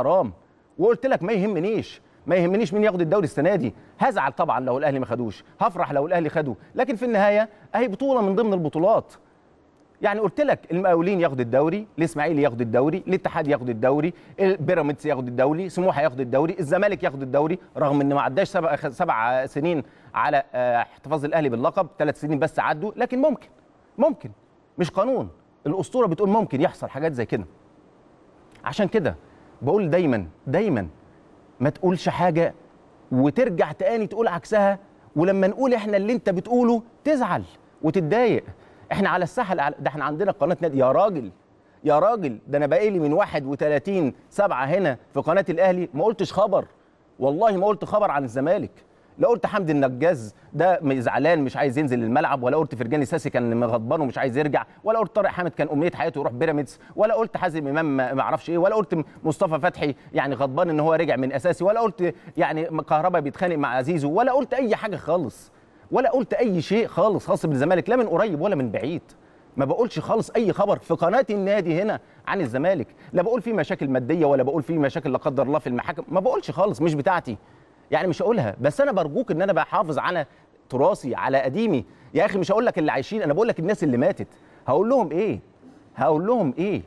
حرام وقلت لك ما يهمنيش ما يهمنيش مين ياخد الدوري السنه دي هزعل طبعا لو الاهلي ما خدوش هفرح لو الاهلي خده لكن في النهايه اهي بطوله من ضمن البطولات يعني قلت لك المقاولين ياخد الدوري الاسماعيلي ياخد الدوري الاتحاد ياخد الدوري بيراميدز ياخد الدوري سموحه ياخد الدوري الزمالك ياخد الدوري رغم ان ما عداش سبع, سبع سنين على آه، احتفاظ الاهلي باللقب ثلاث سنين بس عدوا لكن ممكن ممكن مش قانون الاسطوره بتقول ممكن يحصل حاجات زي كده عشان كده بقول دايما دايما ما تقولش حاجه وترجع تاني تقول عكسها ولما نقول احنا اللي انت بتقوله تزعل وتتضايق احنا على الساحه ده احنا عندنا قناه نادي يا راجل يا راجل ده انا بقالي من 31 سبعة هنا في قناه الاهلي ما قلتش خبر والله ما قلت خبر عن الزمالك لا قلت حمدي النجاز ده زعلان مش عايز ينزل الملعب ولا قلت فرجاني ساسي كان مغضبان ومش عايز يرجع ولا قلت طارق حامد كان امنيه حياته يروح بيراميدز ولا قلت حازم امام ما اعرفش ايه ولا قلت مصطفى فتحي يعني غضبان ان هو رجع من اساسي ولا قلت يعني كهربا بيتخانق مع زيزو ولا قلت اي حاجه خالص ولا قلت اي شيء خالص خاص بالزمالك لا من قريب ولا من بعيد ما بقولش خالص اي خبر في قناه النادي هنا عن الزمالك لا بقول في مشاكل ماديه ولا بقول في مشاكل لا قدر الله في المحاكم ما بقولش خالص مش بتاعتي يعني مش هقولها بس انا برجوك ان انا بحافظ على تراثي على قديمي يا اخي مش هقول لك اللي عايشين انا بقول لك الناس اللي ماتت هقول لهم ايه هقول لهم ايه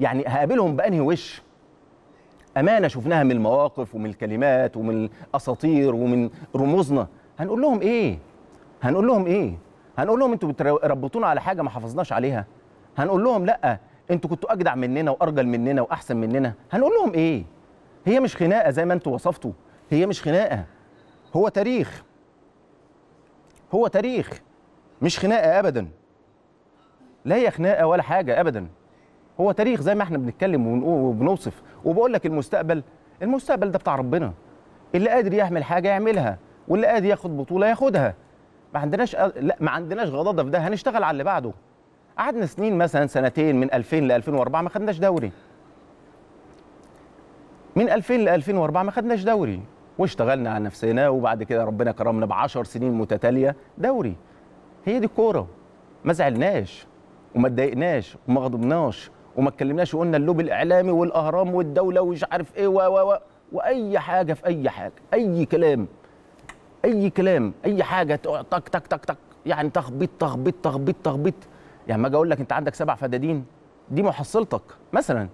يعني هقابلهم بانهي وش امانه شفناها من المواقف ومن الكلمات ومن الاساطير ومن رموزنا هنقول لهم ايه هنقول لهم ايه هنقول لهم انتوا بتربطونا على حاجه ما حافظناش عليها هنقول لهم لا انتوا كنتوا اجدع مننا وارجل مننا واحسن مننا هنقول لهم ايه هي مش خناقه زي ما انتوا وصفتوا هي مش خناقه هو تاريخ هو تاريخ مش خناقه ابدا لا هي خناقه ولا حاجه ابدا هو تاريخ زي ما احنا بنتكلم وبنوصف وبقول لك المستقبل المستقبل ده بتاع ربنا اللي قادر يعمل حاجه يعملها واللي قادر ياخد بطوله ياخدها ما عندناش لا ما عندناش غضاضه في ده هنشتغل على اللي بعده قعدنا سنين مثلا سنتين من 2000 ل 2004 ما خدناش دوري من 2000 ل 2004 ما خدناش دوري واشتغلنا على نفسنا وبعد كده ربنا كرمنا ب 10 سنين متتاليه دوري هي دي الكوره ما زعلناش وما اتضايقناش وما غضبناش وما اتكلمناش وقلنا اللوب الاعلامي والاهرام والدوله ومش عارف ايه و و و واي حاجه في اي حاجه اي كلام اي كلام اي حاجه تك تك تك تك يعني تخبيط تخبيط تخبيط تخبيط يعني ما اجي اقول لك انت عندك سبع فدادين دي محصلتك مثلا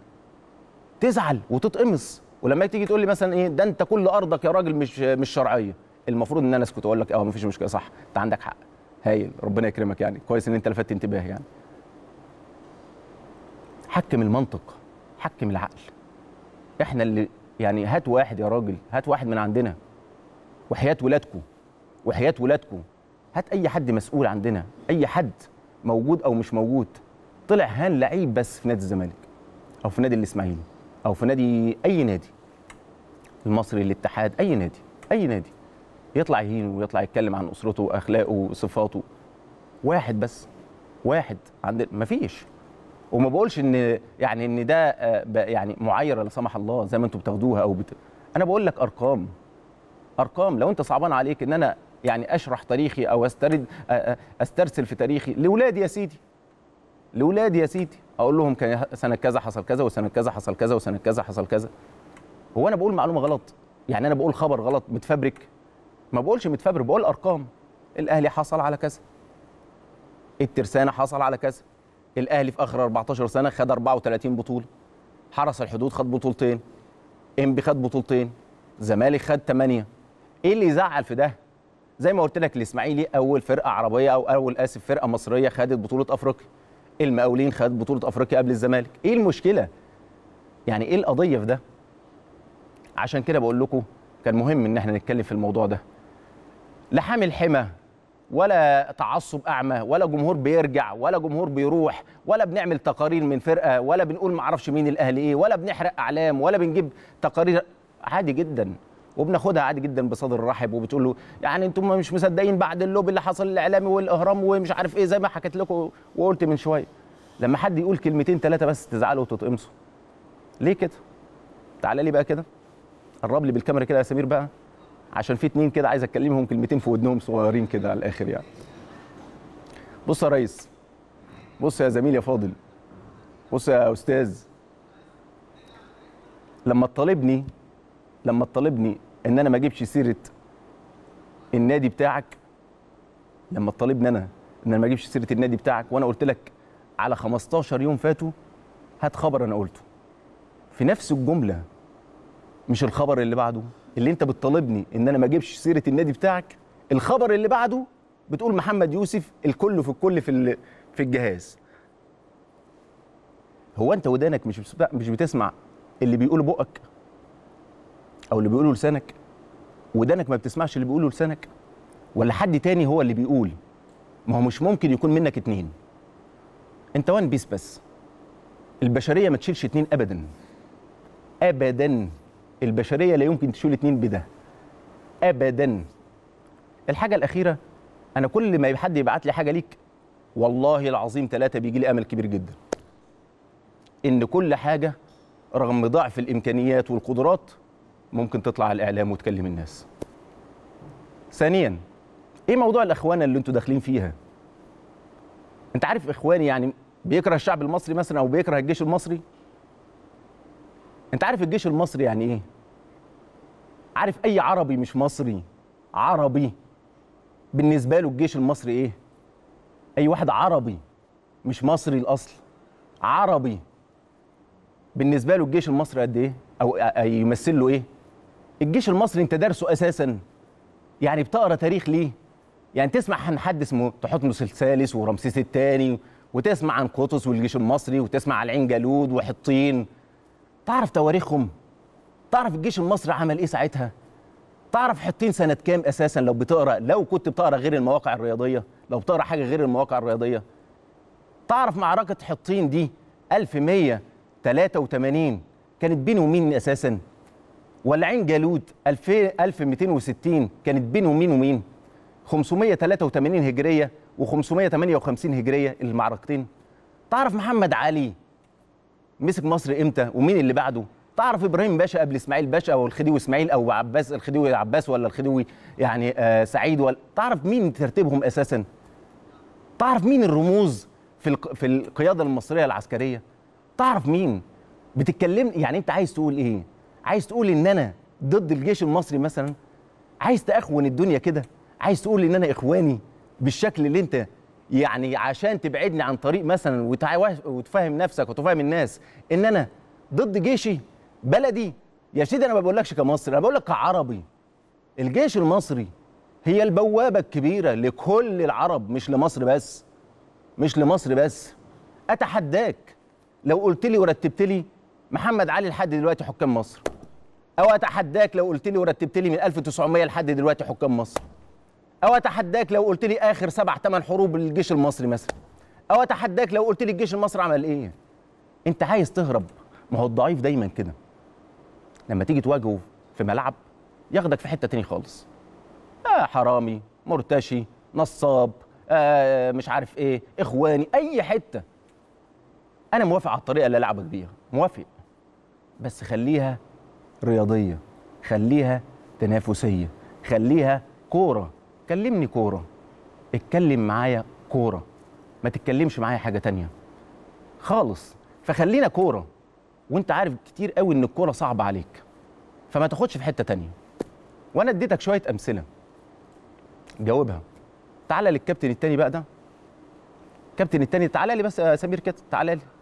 تزعل وتتقمص ولما تيجي تقول لي مثلا ايه ده انت كل ارضك يا راجل مش مش شرعيه المفروض ان انا اسكت واقول لك اه مفيش مشكله صح انت عندك حق هايل ربنا يكرمك يعني كويس ان انت لفتت انتباهي يعني حكم المنطق حكم العقل احنا اللي يعني هات واحد يا راجل هات واحد من عندنا وحياه ولادكم وحياه ولادكم هات اي حد مسؤول عندنا اي حد موجود او مش موجود طلع هان لعيب بس في نادي الزمالك او في نادي الاسماعيلي او في نادي اي نادي المصري الاتحاد اي نادي اي نادي يطلع يهين ويطلع يتكلم عن اسرته واخلاقه وصفاته واحد بس واحد عند مفيش وما بقولش ان يعني ان ده آه، يعني معايره لا سمح الله زي ما انتم بتاخدوها او بت... انا بقول لك ارقام ارقام لو انت صعبان عليك ان انا يعني اشرح تاريخي او استرد آه، آه، استرسل في تاريخي لاولادي يا سيدي لاولادي يا سيدي اقول لهم كان سنه كذا حصل كذا وسنه كذا حصل كذا وسنه كذا حصل كذا هو انا بقول معلومه غلط يعني انا بقول خبر غلط متفبرك ما بقولش متفبرك بقول ارقام الاهلي حصل على كذا الترسانه حصل على كذا الاهلي في اخر 14 سنه خد 34 بطوله حرس الحدود خد بطولتين انبي خد بطولتين زمالك خد 8 ايه اللي يزعل في ده زي ما قلت لك الاسماعيلي اول فرقه عربيه او اول اسف فرقه مصريه خدت بطوله افريقيا المقاولين خد بطوله افريقيا قبل الزمالك ايه المشكله يعني ايه القضيه في ده عشان كده بقول لكم كان مهم ان احنا نتكلم في الموضوع ده لا حامل حمى ولا تعصب اعمى ولا جمهور بيرجع ولا جمهور بيروح ولا بنعمل تقارير من فرقه ولا بنقول معرفش مين الاهلي ايه ولا بنحرق اعلام ولا بنجيب تقارير عادي جدا وبناخدها عادي جدا بصدر رحب وبتقول له يعني انتم مش مصدقين بعد اللوب اللي حصل الاعلامي والاهرام ومش عارف ايه زي ما حكيت لكم وقلت من شويه لما حد يقول كلمتين ثلاثه بس تزعله وتتقمصه ليه كده تعالى لي بقى كده قرب لي بالكاميرا كده يا سمير بقى عشان في اتنين كده عايز اكلمهم كلمتين في ودنهم صغيرين كده على الاخر يعني بص يا ريس بص يا زميل يا فاضل بص يا استاذ لما تطالبني لما تطالبني ان انا ما اجيبش سيره النادي بتاعك لما تطالبني انا ان انا ما اجيبش سيره النادي بتاعك وانا قلت لك على 15 يوم فاتوا هات خبر انا قلته في نفس الجمله مش الخبر اللي بعده اللي انت بتطالبني ان انا ما اجيبش سيره النادي بتاعك الخبر اللي بعده بتقول محمد يوسف الكل في الكل في في الجهاز هو انت ودانك مش مش بتسمع اللي بيقوله بقك او اللي بيقوله لسانك ودانك ما بتسمعش اللي بيقوله لسانك ولا حد تاني هو اللي بيقول ما هو مش ممكن يكون منك اتنين انت وان بيس بس البشريه ما تشيلش اتنين ابدا ابدا البشريه لا يمكن تشيل اتنين بده ابدا الحاجه الاخيره انا كل ما حد يبعت لي حاجه ليك والله العظيم ثلاثه بيجي لي امل كبير جدا ان كل حاجه رغم ضعف الامكانيات والقدرات ممكن تطلع على الاعلام وتكلم الناس ثانيا ايه موضوع الاخوانه اللي انتوا داخلين فيها انت عارف اخواني يعني بيكره الشعب المصري مثلا او بيكره الجيش المصري انت عارف الجيش المصري يعني ايه عارف اي عربي مش مصري عربي بالنسبه له الجيش المصري ايه اي واحد عربي مش مصري الاصل عربي بالنسبه له الجيش المصري قد ايه او يمثل له ايه الجيش المصري انت دارسه اساسا يعني بتقرا تاريخ ليه يعني تسمع عن حد اسمه تحتمس الثالث ورمسيس الثاني وتسمع عن قطز والجيش المصري وتسمع عن العين جالود وحطين تعرف تواريخهم تعرف الجيش المصري عمل ايه ساعتها تعرف حطين سنه كام اساسا لو بتقرا لو كنت بتقرا غير المواقع الرياضيه لو بتقرا حاجه غير المواقع الرياضيه تعرف معركه حطين دي 1183 كانت بين ومين اساسا ولا عين جالود 2260 كانت بين ومين ومين 583 هجريه و558 هجريه المعركتين تعرف محمد علي مسك مصر امتى ومين اللي بعده تعرف ابراهيم باشا قبل اسماعيل باشا او الخديوي اسماعيل او عباس الخديوي عباس ولا الخديوي يعني آه سعيد ولا تعرف مين ترتيبهم اساسا تعرف مين الرموز في في القياده المصريه العسكريه تعرف مين بتتكلم يعني انت عايز تقول ايه عايز تقول ان انا ضد الجيش المصري مثلا عايز تاخون الدنيا كده عايز تقول لي ان انا اخواني بالشكل اللي انت يعني عشان تبعدني عن طريق مثلا وتفهم نفسك وتفهم الناس ان انا ضد جيشي بلدي يا سيدي انا ما بقولكش كمصري انا بقولك كعربي الجيش المصري هي البوابه الكبيره لكل العرب مش لمصر بس مش لمصر بس اتحداك لو قلت لي ورتبت لي محمد علي لحد دلوقتي حكام مصر او اتحداك لو قلت لي ورتبت لي من 1900 لحد دلوقتي حكام مصر او اتحداك لو قلت لي اخر سبع ثمان حروب للجيش المصري مثلا او اتحداك لو قلت لي الجيش المصري عمل ايه انت عايز تهرب ما هو الضعيف دايما كده لما تيجي تواجهه في ملعب ياخدك في حته تاني خالص آه حرامي مرتشي نصاب آه مش عارف ايه اخواني اي حته انا موافق على الطريقه اللي العبك بيها موافق بس خليها رياضيه خليها تنافسيه خليها كوره كلمني كوره اتكلم معايا كوره ما تتكلمش معايا حاجه تانية خالص فخلينا كوره وانت عارف كتير قوي ان الكوره صعبه عليك فما تاخدش في حته تانية وانا اديتك شويه امثله جاوبها تعالى للكابتن التاني بقى ده كابتن التاني تعالى لي بس يا سمير كده تعالى لي